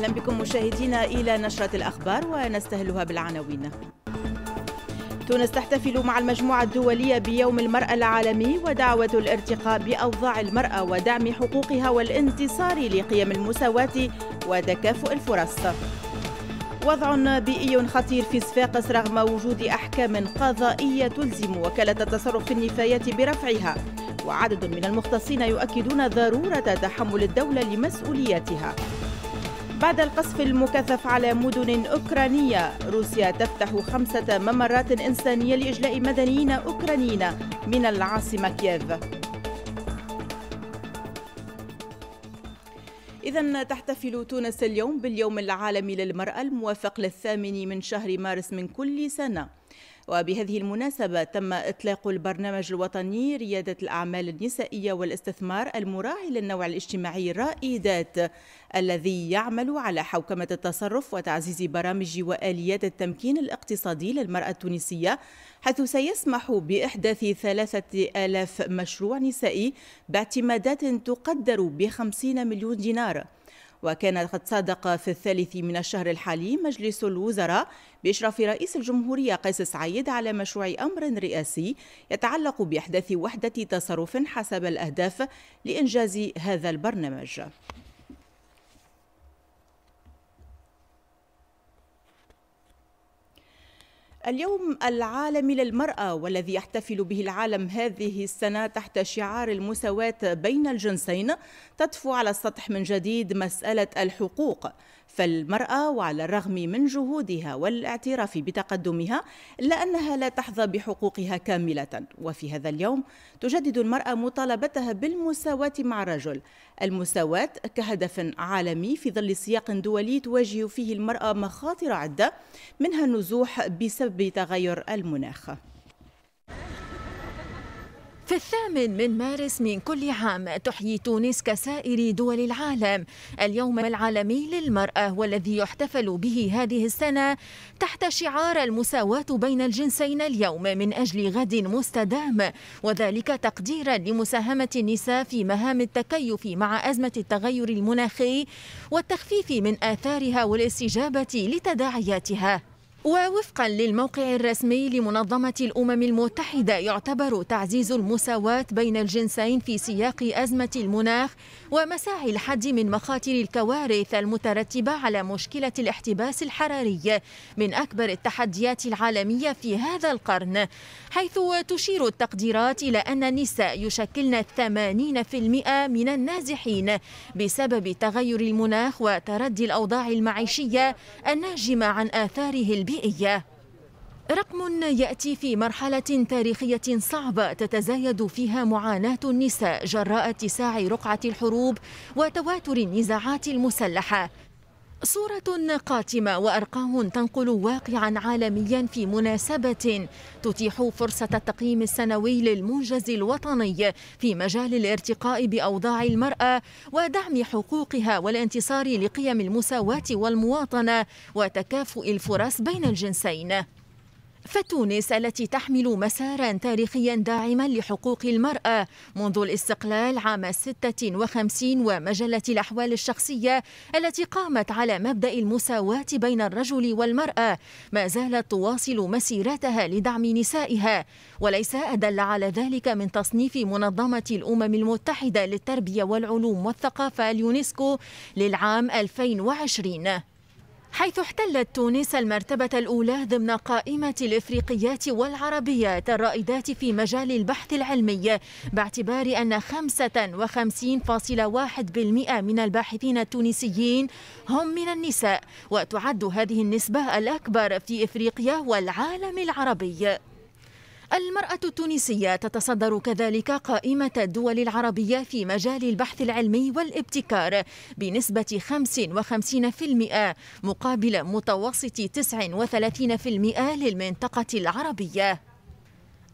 أهلا بكم مشاهدينا إلى نشرة الأخبار ونستهلها بالعناوين تونس تحتفل مع المجموعة الدولية بيوم المرأة العالمي ودعوة الارتقاء بأوضاع المرأة ودعم حقوقها والانتصار لقيم المساواة وتكافؤ الفرص وضع بيئي خطير في صفاقس رغم وجود أحكام قضائية تلزم وكالة التصرف في النفايات برفعها وعدد من المختصين يؤكدون ضرورة تحمل الدولة لمسؤولياتها بعد القصف المكثف على مدن أوكرانية روسيا تفتح خمسة ممرات إنسانية لإجلاء مدنيين أوكرانيين من العاصمة كييف إذا تحتفل تونس اليوم باليوم العالمي للمرأة الموافق للثامن من شهر مارس من كل سنة وبهذه المناسبة تم إطلاق البرنامج الوطني ريادة الأعمال النسائية والاستثمار المراعي للنوع الاجتماعي رائدات الذي يعمل على حوكمة التصرف وتعزيز برامج وآليات التمكين الاقتصادي للمرأة التونسية حيث سيسمح بإحداث ثلاثة آلاف مشروع نسائي باعتمادات تقدر بخمسين مليون دينار وكان قد صادق في الثالث من الشهر الحالي مجلس الوزراء بإشراف رئيس الجمهورية قيس سعيد على مشروع أمر رئاسي يتعلق بإحداث وحدة تصرف حسب الأهداف لإنجاز هذا البرنامج اليوم العالمي للمرأة والذي يحتفل به العالم هذه السنة تحت شعار المساواة بين الجنسين تطفو على السطح من جديد مسألة الحقوق فالمرأة وعلى الرغم من جهودها والاعتراف بتقدمها إلا أنها لا تحظى بحقوقها كاملة وفي هذا اليوم تجدد المرأة مطالبتها بالمساواة مع الرجل المساواة كهدف عالمي في ظل سياق دولي تواجه فيه المرأة مخاطر عدة منها النزوح بسبب تغير المناخ في الثامن من مارس من كل عام تحيي تونس كسائر دول العالم اليوم العالمي للمرأة والذي يحتفل به هذه السنة تحت شعار المساواة بين الجنسين اليوم من أجل غد مستدام وذلك تقديرا لمساهمة النساء في مهام التكيف مع أزمة التغير المناخي والتخفيف من آثارها والاستجابة لتداعياتها ووفقا للموقع الرسمي لمنظمة الأمم المتحدة يعتبر تعزيز المساواة بين الجنسين في سياق أزمة المناخ ومساعي الحد من مخاطر الكوارث المترتبة على مشكلة الاحتباس الحراري من أكبر التحديات العالمية في هذا القرن حيث تشير التقديرات إلى أن النساء يشكلن 80% من النازحين بسبب تغير المناخ وتردي الأوضاع المعيشية الناجمة عن آثاره البيئة بيئية رقم يأتي في مرحلة تاريخية صعبة تتزايد فيها معاناة النساء جراء اتساع رقعة الحروب وتواتر النزاعات المسلحة صورة قاتمة وأرقام تنقل واقعا عالميا في مناسبة تتيح فرصة التقييم السنوي للمنجز الوطني في مجال الارتقاء بأوضاع المرأة ودعم حقوقها والانتصار لقيم المساواة والمواطنة وتكافؤ الفرص بين الجنسين فتونس التي تحمل مسارا تاريخيا داعما لحقوق المرأة منذ الاستقلال عام 56 ومجلة الأحوال الشخصية التي قامت على مبدأ المساواة بين الرجل والمرأة ما زالت تواصل مسيرتها لدعم نسائها وليس أدل على ذلك من تصنيف منظمة الأمم المتحدة للتربية والعلوم والثقافة اليونسكو للعام 2020 حيث احتلت تونس المرتبة الأولى ضمن قائمة الإفريقيات والعربيات الرائدات في مجال البحث العلمي باعتبار أن 55.1% من الباحثين التونسيين هم من النساء وتعد هذه النسبة الأكبر في إفريقيا والعالم العربي المرأة التونسية تتصدر كذلك قائمة الدول العربية في مجال البحث العلمي والابتكار بنسبة 55% مقابل متوسط 39% للمنطقة العربية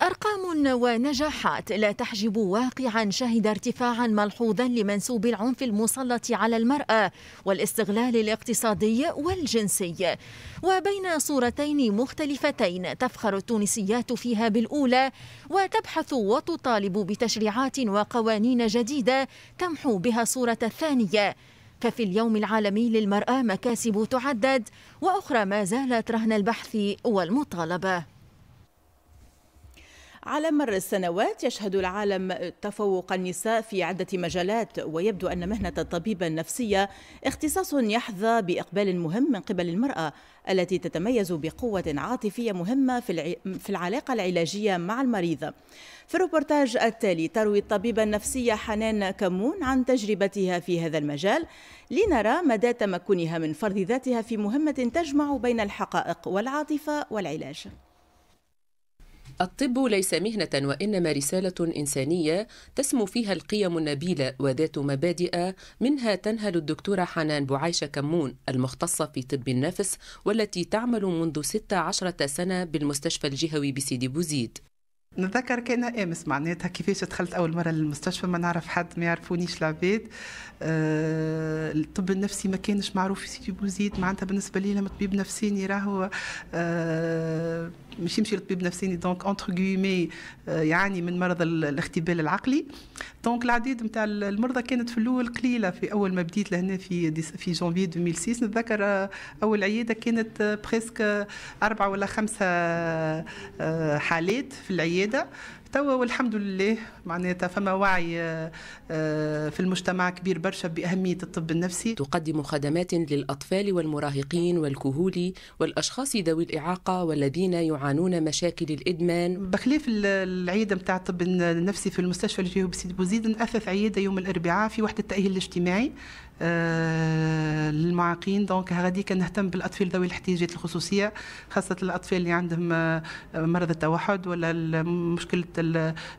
أرقام ونجاحات لا تحجب واقعا شهد ارتفاعا ملحوظا لمنسوب العنف المسلط على المرأة والاستغلال الاقتصادي والجنسي وبين صورتين مختلفتين تفخر التونسيات فيها بالأولى وتبحث وتطالب بتشريعات وقوانين جديدة تمحو بها صورة الثانية ففي اليوم العالمي للمرأة مكاسب تعدد وأخرى ما زالت رهن البحث والمطالبة على مر السنوات يشهد العالم تفوق النساء في عدة مجالات ويبدو أن مهنة الطبيبة النفسية اختصاص يحظى بإقبال مهم من قبل المرأة التي تتميز بقوة عاطفية مهمة في العلاقة العلاجية مع المريضة في الروبورتاج التالي تروي الطبيبة النفسية حنان كمون عن تجربتها في هذا المجال لنرى مدى تمكنها من فرض ذاتها في مهمة تجمع بين الحقائق والعاطفة والعلاج الطب ليس مهنة وإنما رسالة إنسانية تسمو فيها القيم النبيلة وذات مبادئ منها تنهل الدكتورة حنان بوعيشة كمون المختصة في طب النفس والتي تعمل منذ 16 سنة بالمستشفى الجهوي بسيدي بوزيد نتذكر كان امس إيه، معناتها كيفاش دخلت اول مره للمستشفى ما نعرف حد ما يعرفونيش العباد أه الطب النفسي ما كانش معروف في سيدي بوزيد معناتها بالنسبه لي لما طبيب نفساني راهو أه مش يمشي للطبيب نفساني دونك اونتر غيمي يعاني من مرض الاختبال العقلي دونك العديد نتاع المرضى كانت في الاول قليله في اول ما بديت لهنا في في جانفي 2006 نتذكر آه، اول عياده كانت بريسك آه، اربعه ولا خمسه آه، حالات في العياده توا والحمد لله معناتها فما وعي آه، آه، في المجتمع كبير برشا باهميه الطب النفسي تقدم خدمات للاطفال والمراهقين والكهول والاشخاص ذوي الاعاقه والذين يعانون مشاكل الادمان بخلاف العياده نتاع الطب النفسي في المستشفى الجهوي بسيد بوزيد نأثث عياده يوم الاربعاء في وحده التاهيل الاجتماعي آه، للمعاقين دونك غادي كنهتم بالاطفال ذوي الاحتياجات الخصوصيه خاصه الاطفال اللي عندهم آه، مرض التوحد ولا مشكله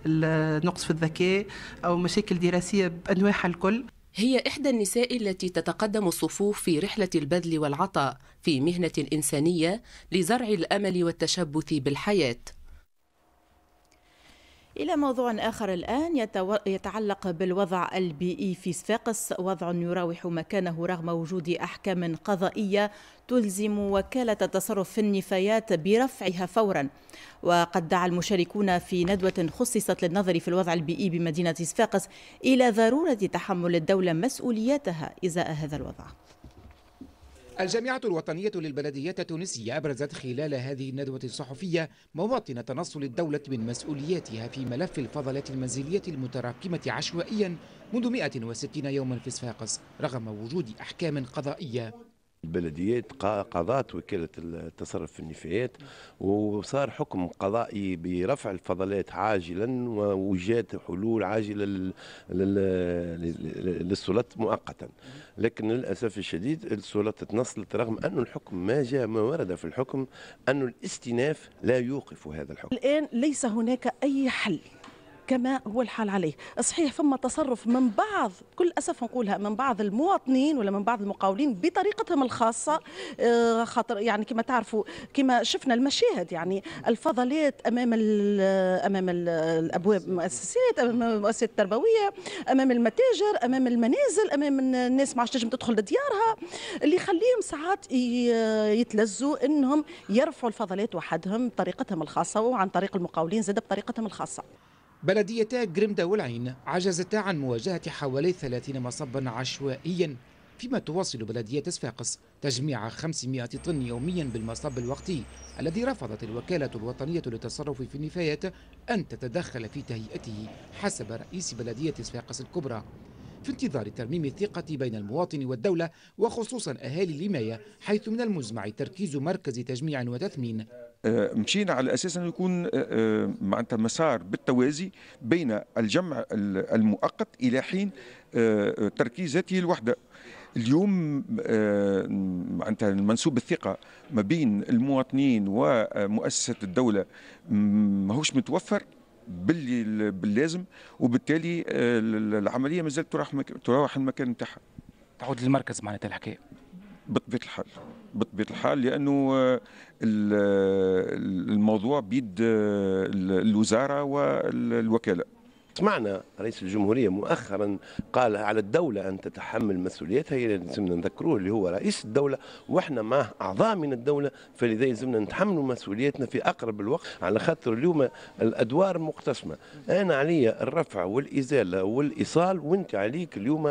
النقص في الذكاء او مشاكل دراسيه بانواعها الكل هي إحدى النساء التي تتقدم الصفوف في رحلة البذل والعطاء في مهنة إنسانية لزرع الأمل والتشبث بالحياة إلى موضوع آخر الآن يتو... يتعلق بالوضع البيئي في صفاقس وضع يراوح مكانه رغم وجود أحكام قضائية تلزم وكالة التصرف في النفايات برفعها فورا وقد دعا المشاركون في ندوة خصصت للنظر في الوضع البيئي بمدينة صفاقس إلى ضرورة تحمل الدولة مسؤولياتها إزاء هذا الوضع الجامعة الوطنية للبلديات التونسية أبرزت خلال هذه الندوة الصحفية مواطن تنصل الدولة من مسؤولياتها في ملف الفضلات المنزلية المتراكمة عشوائيا منذ 160 يوما في صفاقس رغم وجود أحكام قضائية البلديات قضات وكالة التصرف في النفايات وصار حكم قضائي برفع الفضلات عاجلا ووجات حلول عاجلة للسلطة مؤقتا لكن للأسف الشديد السلطة تنصلت رغم أن الحكم ما جاء ما ورد في الحكم أن الاستئناف لا يوقف هذا الحكم الآن ليس هناك أي حل كما هو الحال عليه صحيح فما تصرف من بعض كل أسف نقولها من بعض المواطنين ولا من بعض المقاولين بطريقتهم الخاصة آه، خاطر يعني كما تعرفوا كما شفنا المشاهد يعني الفضلات أمام أمام الأبواب المؤسسات أمام المؤسسات التربوية أمام المتاجر أمام المنازل أمام الناس ما تنجم تدخل لديارها اللي يخليهم ساعات يتلزوا أنهم يرفعوا الفضلات وحدهم بطريقتهم الخاصة وعن طريق المقاولين زاد بطريقتهم الخاصة بلديتا جريمدا والعين عجزتا عن مواجهة حوالي 30 مصبا عشوائيا فيما تواصل بلدية صفاقس تجميع 500 طن يوميا بالمصب الوقتي الذي رفضت الوكالة الوطنية للتصرف في النفايات أن تتدخل في تهيئته حسب رئيس بلدية صفاقس الكبرى في انتظار ترميم الثقة بين المواطن والدولة وخصوصا أهالي لماية حيث من المزمع تركيز مركز تجميع وتثمين آه، مشينا على اساس انه يكون آه، آه، معناتها مسار بالتوازي بين الجمع المؤقت الى حين تركيز ذاته الوحده اليوم معناتها منسوب الثقه ما بين المواطنين ومؤسسه الدوله ماهوش متوفر باللي باللازم وبالتالي العمليه ما زالت تروح المكان نتاعها تعود للمركز معناتها الحكايه بطبيعه الحال بطبيعه الحال لانه آه، آه، الموضوع بيد آه، الوزاره والوكاله سمعنا رئيس الجمهورية مؤخرا قال على الدولة أن تتحمل مسؤوليتها هي لازمنا نذكروه اللي هو رئيس الدولة وإحنا معه أعضاء من الدولة فلذا يلزمنا نتحملوا مسؤوليتنا في أقرب الوقت على خاطر اليوم الأدوار مقتسمة أنا علي الرفع والإزالة والإيصال وأنت عليك اليوم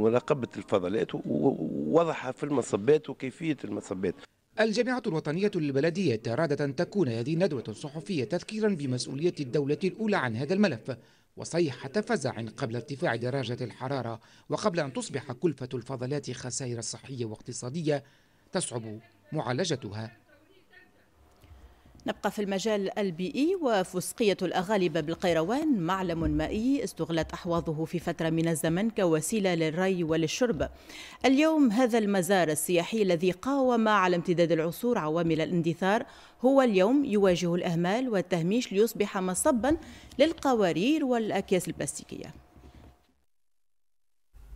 مراقبة الفضلات ووضعها في المصبات وكيفية المصبات الجامعة الوطنية للبلدية أرادت أن تكون هذه ندوة صحفية تذكيرا بمسؤولية الدولة الأولى عن هذا الملف وصيحة فزع قبل ارتفاع درجة الحرارة وقبل أن تصبح كلفة الفضلات خسائر صحية واقتصادية تصعب معالجتها نبقى في المجال البيئي وفسقية الأغالبة بالقيروان معلم مائي استغلت أحواضه في فترة من الزمن كوسيلة للري وللشرب اليوم هذا المزار السياحي الذي قاوم على امتداد العصور عوامل الاندثار هو اليوم يواجه الأهمال والتهميش ليصبح مصبا للقوارير والأكياس البلاستيكية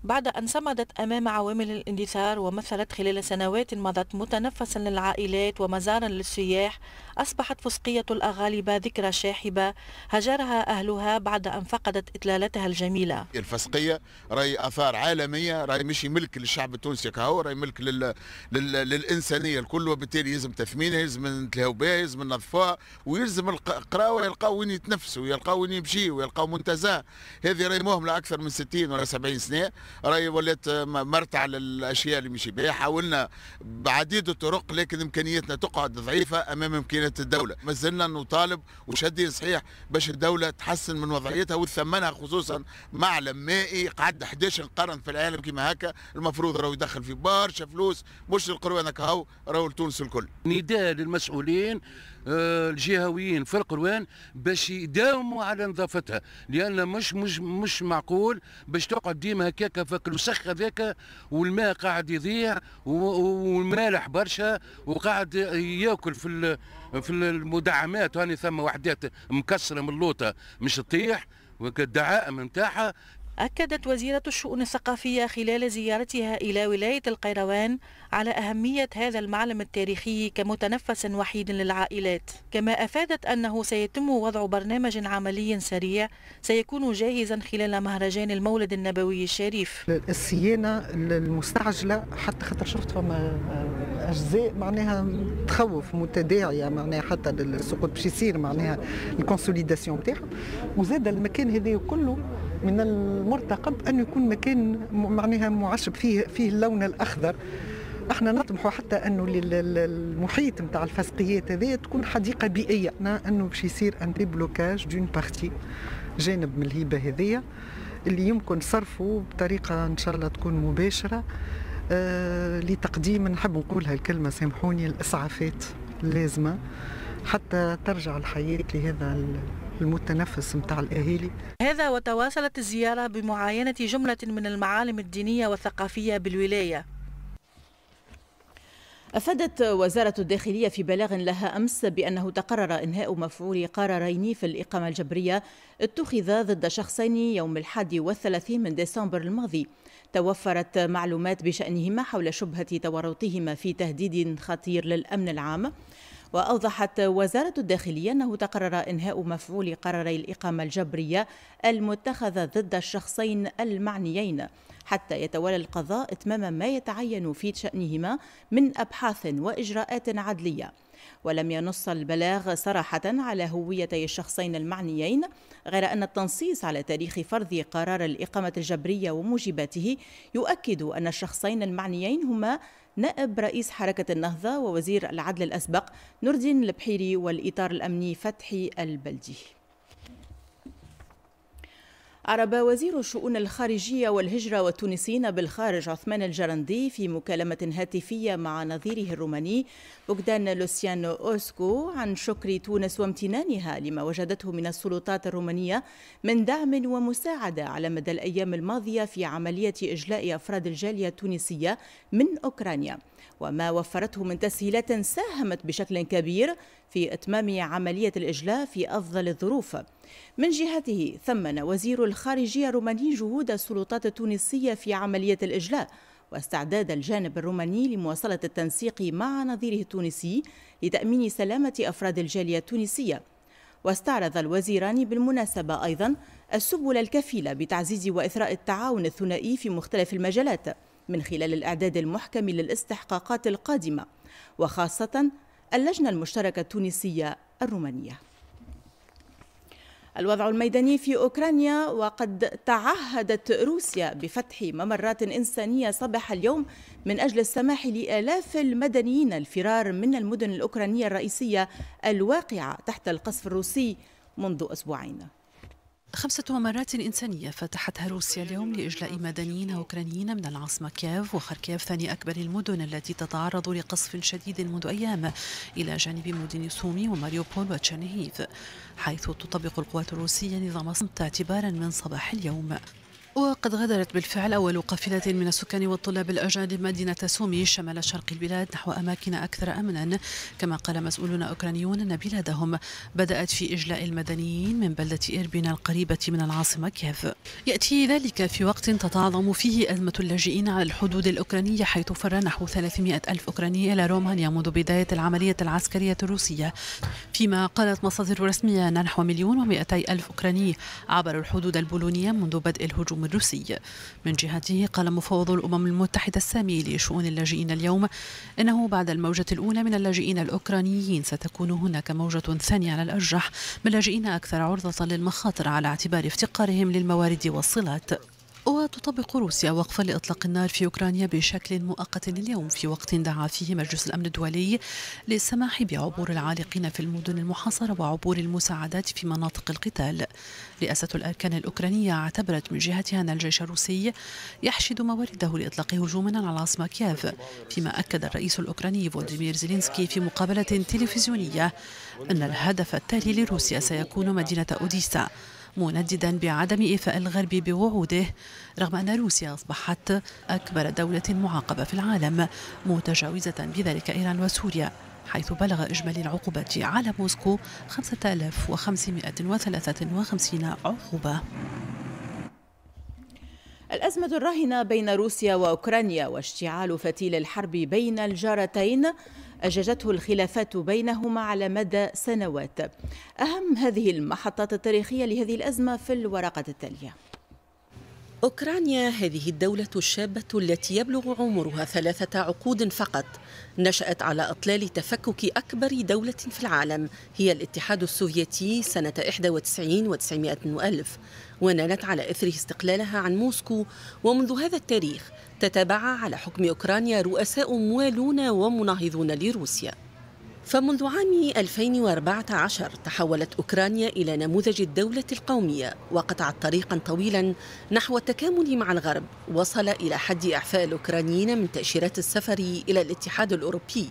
بعد أن صمدت أمام عوامل الاندثار ومثلت خلال سنوات مضت متنفسا للعائلات ومزارا للسياح أصبحت فسقية الأغالبة ذكرى شاحبة هجرها أهلها بعد أن فقدت إطلالتها الجميلة الفسقية راي آثار عالمية راي مش ملك للشعب التونسي كهو راي ملك لل... لل... للإنسانية الكل وبالتالي يلزم تثمينها يلزم نتلهوا بها يلزم نظفها ويلزم القراوة يلقاو وين يتنفسوا يلقاو وين يمشيوا يلقاو منتزه هذه راي مهملة أكثر من 60 ولا 70 سنة راي ولات مرتع للأشياء اللي مشي بها حاولنا بعديد الطرق لكن إمكانياتنا تقعد ضعيفة أمام إمكانيات مدينه الدوله ما زلنا نطالب وشدي صحيح باش الدوله تحسن من وضعيتها وتثمنها خصوصا معلم مائي قعد 11 قرن في العالم كما هكا المفروض راهو يدخل في برشا فلوس مش القروانك هاو راهو لتونس الكل نداء للمسؤولين آه، الجهويين في القروان باش يداوموا على نظافتها لان مش مش مش معقول باش تقعد ديما هكاك فك الوسخ هذاك والماء قاعد يضيع والمالح برشا وقاعد ياكل في في المدعمات هاني ثم وحدات مكسره من اللوطه مش تطيح وكالدعائم نتاعها أكدت وزيرة الشؤون الثقافية خلال زيارتها إلى ولاية القيروان على أهمية هذا المعلم التاريخي كمتنفس وحيد للعائلات كما أفادت أنه سيتم وضع برنامج عملي سريع سيكون جاهزا خلال مهرجان المولد النبوي الشريف الصيانة المستعجلة حتى خطر شفت فما أجزاء معناها تخوف متداعية معناها حتى للسقوط باش يصير معناها الكونسوليداسيون بتاعها وزاد المكان هذا كله من المرتقب أن يكون مكان معناها معشب فيه فيه اللون الأخضر احنا نطمحوا حتى انه المحيط نتاع الفسقيات هذه تكون حديقه بيئيه انه باش يصير ان ديبلوكاج دون بارتي جانب من الهيبه هذه اللي يمكن صرفه بطريقه ان شاء الله تكون مباشره آه لتقديم نحب نقولها الكلمه سامحوني الاسعافات اللازمه حتى ترجع الحياه لهذا المتنفس متاع الأهالي هذا وتواصلت الزيارة بمعاينة جملة من المعالم الدينية والثقافية بالولاية أفادت وزارة الداخلية في بلاغ لها أمس بأنه تقرر إنهاء مفعول قرارين في الإقامة الجبرية اتخذا ضد شخصين يوم الحادي والثلاثين من ديسمبر الماضي توفرت معلومات بشأنهما حول شبهة تورطهما في تهديد خطير للأمن العام وأوضحت وزارة الداخلية أنه تقرر إنهاء مفعول قراري الإقامة الجبرية المتخذة ضد الشخصين المعنيين حتى يتولى القضاء إتمام ما يتعين في شأنهما من أبحاث وإجراءات عدلية ولم ينص البلاغ صراحة على هويتي الشخصين المعنيين غير أن التنصيص على تاريخ فرض قرار الإقامة الجبرية وموجباته يؤكد أن الشخصين المعنيين هما نائب رئيس حركة النهضة ووزير العدل الأسبق نور الدين البحيري والإطار الأمني فتحي البلدي أعرب وزير الشؤون الخارجية والهجرة والتونسيين بالخارج عثمان الجرندي في مكالمة هاتفية مع نظيره الروماني بوغدان لوسيانو أوسكو عن شكر تونس وامتنانها لما وجدته من السلطات الرومانية من دعم ومساعدة على مدى الأيام الماضية في عملية إجلاء أفراد الجالية التونسية من أوكرانيا وما وفرته من تسهيلات ساهمت بشكل كبير في إتمام عملية الإجلاء في أفضل الظروف من جهته ثمن وزير الخارجية الروماني جهود السلطات التونسية في عملية الإجلاء واستعداد الجانب الروماني لمواصلة التنسيق مع نظيره التونسي لتأمين سلامة أفراد الجالية التونسية واستعرض الوزيران بالمناسبة أيضا السبل الكفيلة بتعزيز وإثراء التعاون الثنائي في مختلف المجالات من خلال الإعداد المحكم للاستحقاقات القادمة وخاصة اللجنة المشتركة التونسية الرومانية الوضع الميداني في أوكرانيا وقد تعهدت روسيا بفتح ممرات إنسانية صباح اليوم من أجل السماح لآلاف المدنيين الفرار من المدن الأوكرانية الرئيسية الواقعة تحت القصف الروسي منذ أسبوعين خمسة ممرات إنسانية فتحتها روسيا اليوم لإجلاء مدنيين أوكرانيين من العاصمة كييف وخركيف ثاني أكبر المدن التي تتعرض لقصف شديد منذ أيام إلى جانب مدن سومي وماريوبول وتشانهيف حيث تطبق القوات الروسية نظام صمت اعتبارا من صباح اليوم وقد غادرت بالفعل أول قافلة من السكان والطلاب الأجانب مدينة سومي شمال شرق البلاد نحو أماكن أكثر أمنا كما قال مسؤولون أوكرانيون أن بلادهم بدأت في إجلاء المدنيين من بلدة إربين القريبة من العاصمة كيف يأتي ذلك في وقت تتعاظم فيه أزمة اللاجئين على الحدود الأوكرانية حيث فر نحو 300 ألف أوكراني إلى رومانيا منذ بداية العملية العسكرية الروسية فيما قالت مصادر رسمية أن نحو مليون ومئتي ألف أوكراني عبروا الحدود البولونية منذ بدء الهجوم النجوم الروسي من جهته قال مفوض الأمم المتحدة السامي لشؤون اللاجئين اليوم إنه بعد الموجة الأولى من اللاجئين الأوكرانيين ستكون هناك موجة ثانية على الأرجح من لاجئين أكثر عرضة للمخاطر على اعتبار افتقارهم للموارد والصلات وتطبق روسيا وقف لإطلاق النار في أوكرانيا بشكل مؤقت اليوم في وقت دعا فيه مجلس الأمن الدولي للسماح بعبور العالقين في المدن المحاصرة وعبور المساعدات في مناطق القتال رئاسة الأركان الأوكرانية اعتبرت من جهتها أن الجيش الروسي يحشد موارده لإطلاق هجوم على العاصمة كييف فيما أكد الرئيس الأوكراني فولديمير زيلينسكي في مقابلة تلفزيونية أن الهدف التالي لروسيا سيكون مدينة أوديسا منددا بعدم إيفاء الغرب بوعوده رغم أن روسيا أصبحت أكبر دولة معاقبة في العالم متجاوزة بذلك إيران وسوريا حيث بلغ إجمالي العقوبات على موسكو 5553 عقوبة الأزمة الراهنة بين روسيا وأوكرانيا واشتعال فتيل الحرب بين الجارتين أججته الخلافات بينهما على مدى سنوات أهم هذه المحطات التاريخية لهذه الأزمة في الورقة التالية أوكرانيا هذه الدولة الشابة التي يبلغ عمرها ثلاثة عقود فقط نشأت على أطلال تفكك أكبر دولة في العالم هي الاتحاد السوفيتي سنة 91 و 900 ألف ونالت على إثره استقلالها عن موسكو ومنذ هذا التاريخ تتابع على حكم أوكرانيا رؤساء موالون ومناهضون لروسيا فمنذ عام 2014 تحولت أوكرانيا إلى نموذج الدولة القومية وقطعت طريقا طويلا نحو التكامل مع الغرب وصل إلى حد إعفاء الأوكرانيين من تأشيرات السفر إلى الاتحاد الأوروبي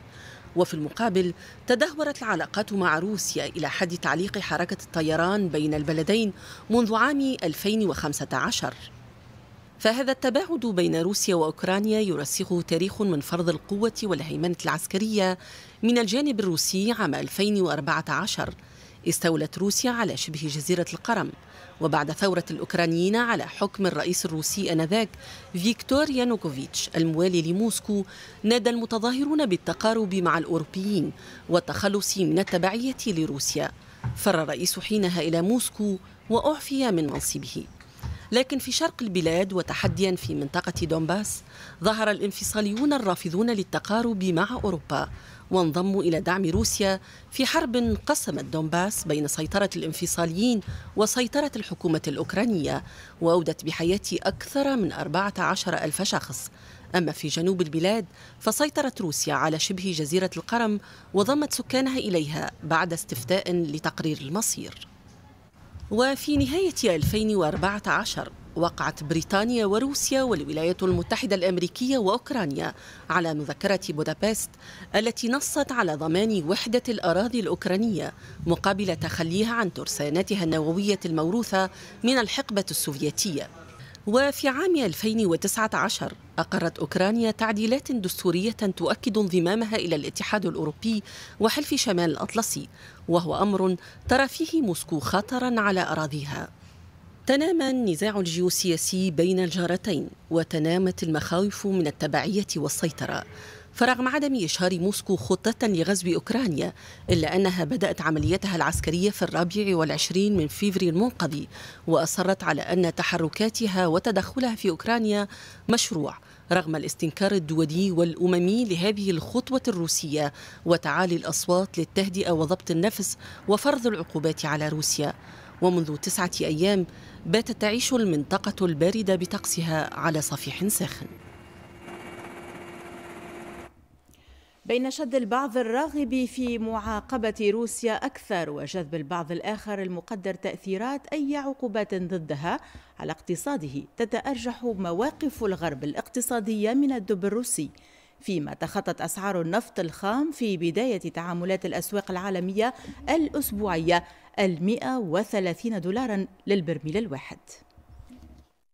وفي المقابل تدهورت العلاقات مع روسيا إلى حد تعليق حركة الطيران بين البلدين منذ عام 2015 فهذا التباعد بين روسيا واوكرانيا يرسخه تاريخ من فرض القوه والهيمنه العسكريه من الجانب الروسي عام 2014 استولت روسيا على شبه جزيره القرم وبعد ثوره الاوكرانيين على حكم الرئيس الروسي انذاك فيكتور يانوكوفيتش الموالي لموسكو نادى المتظاهرون بالتقارب مع الاوروبيين والتخلص من التبعيه لروسيا فر الرئيس حينها الى موسكو واعفي من منصبه لكن في شرق البلاد وتحديا في منطقة دونباس ظهر الانفصاليون الرافضون للتقارب مع أوروبا وانضموا إلى دعم روسيا في حرب قسمت دونباس بين سيطرة الانفصاليين وسيطرة الحكومة الأوكرانية وأودت بحياة أكثر من 14 ألف شخص أما في جنوب البلاد فسيطرت روسيا على شبه جزيرة القرم وضمت سكانها إليها بعد استفتاء لتقرير المصير وفي نهاية 2014 وقعت بريطانيا وروسيا والولايات المتحدة الأمريكية وأوكرانيا على مذكرة بودابست التي نصت على ضمان وحدة الأراضي الأوكرانية مقابل تخليها عن ترساناتها النووية الموروثة من الحقبة السوفيتية وفي عام 2019 أقرت أوكرانيا تعديلات دستورية تؤكد انضمامها إلى الاتحاد الأوروبي وحلف شمال الأطلسي وهو أمر ترى فيه موسكو خطرا على أراضيها تنامى النزاع الجيوسياسي بين الجارتين وتنامت المخاوف من التبعية والسيطرة فرغم عدم إشهار موسكو خطة لغزو أوكرانيا إلا أنها بدأت عمليتها العسكرية في الرابع والعشرين من فيفري المنقضي وأصرت على أن تحركاتها وتدخلها في أوكرانيا مشروع رغم الاستنكار الدولي والأممي لهذه الخطوة الروسية وتعالي الأصوات للتهدئة وضبط النفس وفرض العقوبات على روسيا ومنذ تسعة أيام باتت تعيش المنطقة الباردة بطقسها على صفيح ساخن بين شد البعض الراغب في معاقبة روسيا أكثر وجذب البعض الآخر المقدر تأثيرات أي عقوبات ضدها على اقتصاده تتأرجح مواقف الغرب الاقتصادية من الدب الروسي فيما تخطت أسعار النفط الخام في بداية تعاملات الأسواق العالمية الأسبوعية المئة وثلاثين دولارا للبرميل الواحد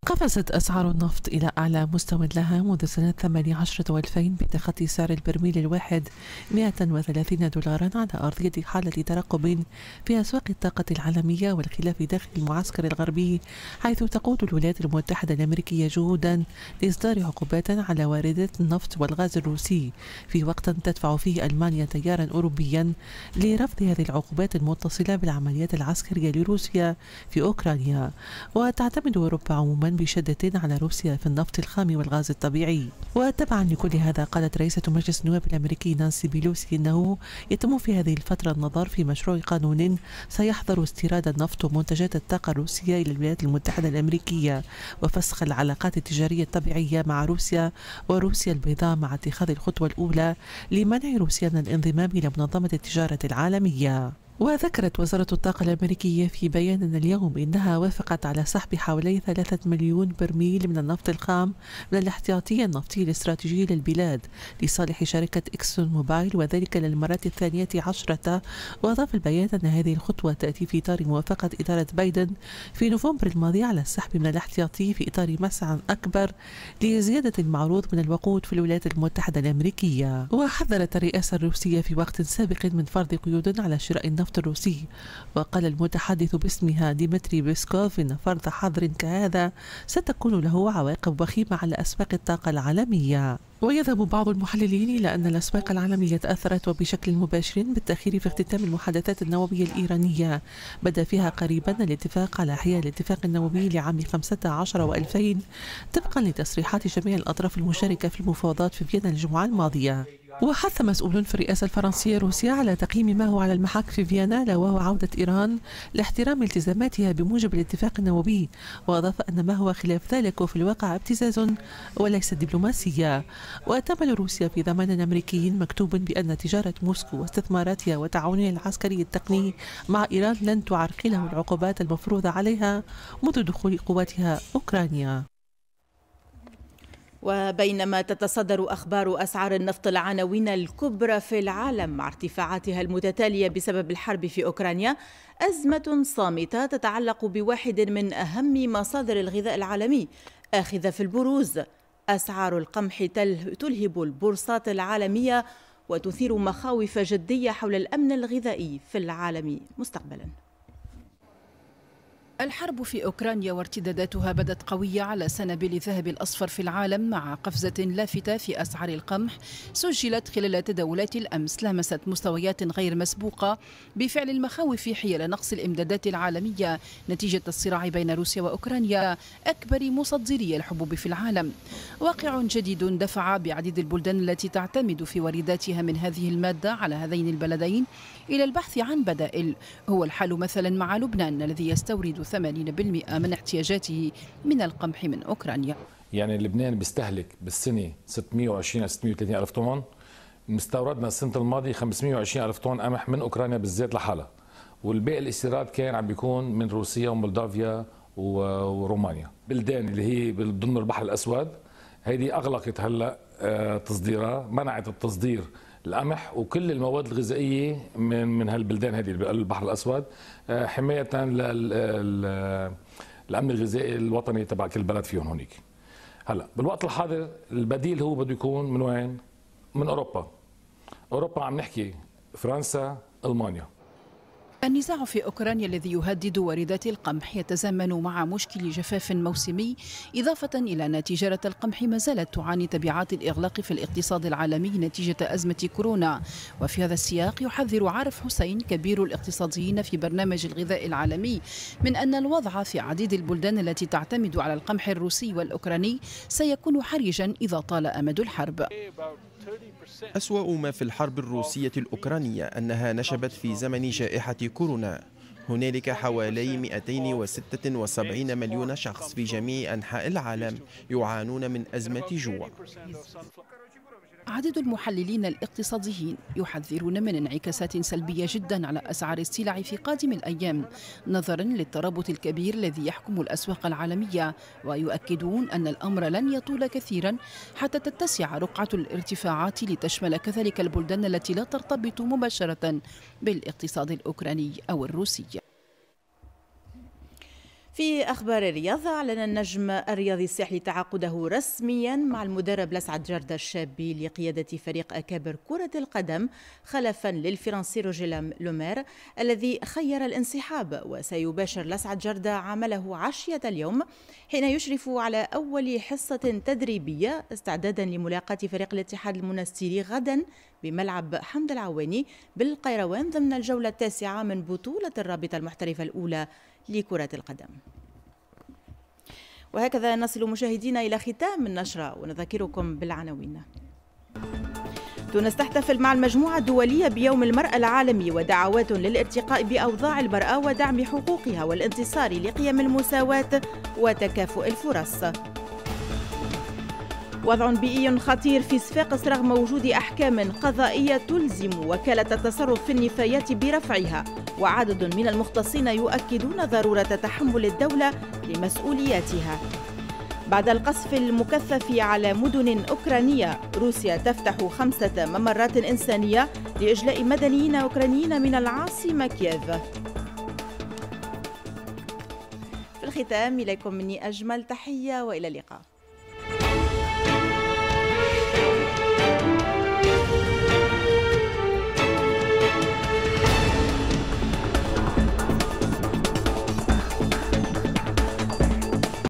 قفزت أسعار النفط إلى أعلى مستوى لها منذ سنة 18 و2000 بتخطي سعر البرميل الواحد 130 دولارا على أرضية حالة ترقب في أسواق الطاقة العالمية والخلاف داخل المعسكر الغربي حيث تقود الولايات المتحدة الأمريكية جهودا لإصدار عقوبات على واردات النفط والغاز الروسي في وقت تدفع فيه ألمانيا تيارا أوروبيا لرفض هذه العقوبات المتصلة بالعمليات العسكرية لروسيا في أوكرانيا وتعتمد أوروبا عموما بشدة على روسيا في النفط الخام والغاز الطبيعي وتبعا لكل هذا قالت رئيسة مجلس النواب الأمريكي نانسي بيلوسي أنه يتم في هذه الفترة النظر في مشروع قانون سيحظر استيراد النفط ومنتجات الطاقة الروسية إلى الولايات المتحدة الأمريكية وفسخ العلاقات التجارية الطبيعية مع روسيا وروسيا البيضاء مع اتخاذ الخطوة الأولى لمنع روسيا من الانضمام إلى منظمة التجارة العالمية وذكرت وزارة الطاقة الأمريكية في بيان اليوم إنها وافقت على سحب حوالي ثلاثة مليون برميل من النفط الخام من الاحتياطي النفطي الاستراتيجي للبلاد لصالح شركة إكسون موبايل وذلك للمرة الثانية عشرة وأضاف البيان أن هذه الخطوة تأتي في إطار موافقة إدارة بايدن في نوفمبر الماضي على السحب من الاحتياطي في إطار مسعى أكبر لزيادة المعروض من الوقود في الولايات المتحدة الأمريكية وحذرت الرئاسة الروسية في وقت سابق من فرض قيود على شراء النفط النفط الروسي وقال المتحدث باسمها ديمتري بيسكوف إن فرض حظر كهذا ستكون له عواقب وخيمة على أسواق الطاقة العالمية ويذهب بعض المحللين إلى أن الأسواق العالمية تأثرت وبشكل مباشر بالتأخير في اختتام المحادثات النووية الإيرانية بدا فيها قريبا الاتفاق على حيال الاتفاق النووي لعام 15 و2000 طبقا لتصريحات جميع الأطراف المشاركة في المفاوضات في فيينا الجمعة الماضية وحث مسؤول في الرئاسة الفرنسية روسيا على تقييم ما هو على المحك في فيينا لا وهو عودة إيران لاحترام التزاماتها بموجب الاتفاق النووي وأضاف أن ما هو خلاف ذلك وفي الواقع ابتزاز وليس دبلوماسية وتعمل روسيا في ضمان أمريكي مكتوب بأن تجارة موسكو واستثماراتها وتعاونها العسكري التقني مع إيران لن تعرقله العقوبات المفروضة عليها منذ دخول قواتها أوكرانيا وبينما تتصدر اخبار اسعار النفط العناوين الكبرى في العالم مع ارتفاعاتها المتتاليه بسبب الحرب في اوكرانيا ازمه صامته تتعلق بواحد من اهم مصادر الغذاء العالمي اخذه في البروز اسعار القمح تلهب البورصات العالميه وتثير مخاوف جديه حول الامن الغذائي في العالم مستقبلا الحرب في أوكرانيا وارتداداتها بدت قوية على سنابل الذهب الأصفر في العالم مع قفزة لافتة في أسعار القمح سجلت خلال تداولات الأمس لامست مستويات غير مسبوقة بفعل المخاوف حيال نقص الإمدادات العالمية نتيجة الصراع بين روسيا وأوكرانيا أكبر مصدري الحبوب في العالم واقع جديد دفع بعديد البلدان التي تعتمد في وارداتها من هذه المادة على هذين البلدين إلى البحث عن بدائل هو الحال مثلا مع لبنان الذي يستورد 80% من احتياجاته من القمح من أوكرانيا يعني لبنان بيستهلك بالسنة 620 أو 630 ألف طن مستوردنا السنة الماضية 520 ألف طن قمح من أوكرانيا بالذات لحالها والباقي الاستيراد كان عم بيكون من روسيا ومولدافيا ورومانيا بلدان اللي هي ضمن البحر الأسود هيدي أغلقت هلأ آه، تصديرها منعت التصدير القمح وكل المواد الغذائيه من من هالبلدان هذه البحر الاسود آه، حمايه للامن الغذائي الوطني تبع كل بلد فيهم هناك هلا بالوقت الحاضر البديل هو بده يكون من وين من اوروبا اوروبا عم نحكي فرنسا المانيا النزاع في أوكرانيا الذي يهدد واردات القمح يتزامن مع مشكل جفاف موسمي إضافة إلى أن تجارة القمح ما زالت تعاني تبعات الإغلاق في الاقتصاد العالمي نتيجة أزمة كورونا وفي هذا السياق يحذر عارف حسين كبير الاقتصاديين في برنامج الغذاء العالمي من أن الوضع في عديد البلدان التي تعتمد على القمح الروسي والأوكراني سيكون حرجا إذا طال أمد الحرب أسوأ ما في الحرب الروسية الأوكرانية أنها نشبت في زمن جائحة كورونا هنالك حوالي 276 مليون شخص في جميع أنحاء العالم يعانون من أزمة جوع عدد المحللين الاقتصاديين يحذرون من انعكاسات سلبية جدا على أسعار السلع في قادم الأيام نظرا للترابط الكبير الذي يحكم الأسواق العالمية ويؤكدون أن الأمر لن يطول كثيرا حتى تتسع رقعة الارتفاعات لتشمل كذلك البلدان التي لا ترتبط مباشرة بالاقتصاد الأوكراني أو الروسي في أخبار الرياضة أعلن النجم الرياضي الساحلي تعاقده رسميا مع المدرب لسعد جردة الشابي لقيادة فريق أكابر كرة القدم خلفا للفرنسي روجيلا لومير الذي خير الانسحاب وسيباشر لسعد جردة عمله عشية اليوم حين يشرف على أول حصة تدريبية استعدادا لملاقاة فريق الاتحاد المنستيري غدا بملعب حمد العواني بالقيروان ضمن الجولة التاسعة من بطولة الرابطة المحترفة الأولى لكرة القدم وهكذا نصل مشاهدينا إلى ختام النشرة ونذكركم بالعناوين تونس تحتفل مع المجموعة الدولية بيوم المرأة العالمي ودعوات للارتقاء بأوضاع المرأة ودعم حقوقها والانتصار لقيم المساواة وتكافؤ الفرص وضع بيئي خطير في صفاقس رغم وجود أحكام قضائية تلزم وكالة التصرف في النفايات برفعها وعدد من المختصين يؤكدون ضرورة تحمل الدولة لمسؤولياتها بعد القصف المكثف على مدن أوكرانية روسيا تفتح خمسة ممرات إنسانية لإجلاء مدنيين أوكرانيين من العاصمة كييف في الختام إليكم مني أجمل تحية وإلى اللقاء